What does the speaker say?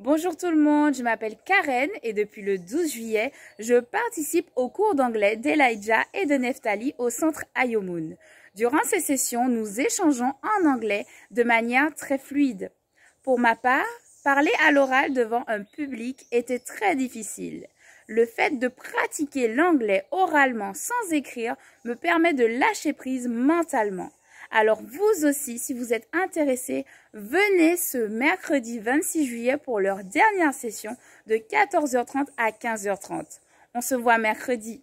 Bonjour tout le monde, je m'appelle Karen et depuis le 12 juillet, je participe au cours d'anglais d'Elijah et de Neftali au centre Ayomoun. Durant ces sessions, nous échangeons en anglais de manière très fluide. Pour ma part, parler à l'oral devant un public était très difficile. Le fait de pratiquer l'anglais oralement sans écrire me permet de lâcher prise mentalement. Alors vous aussi, si vous êtes intéressé, venez ce mercredi 26 juillet pour leur dernière session de 14h30 à 15h30. On se voit mercredi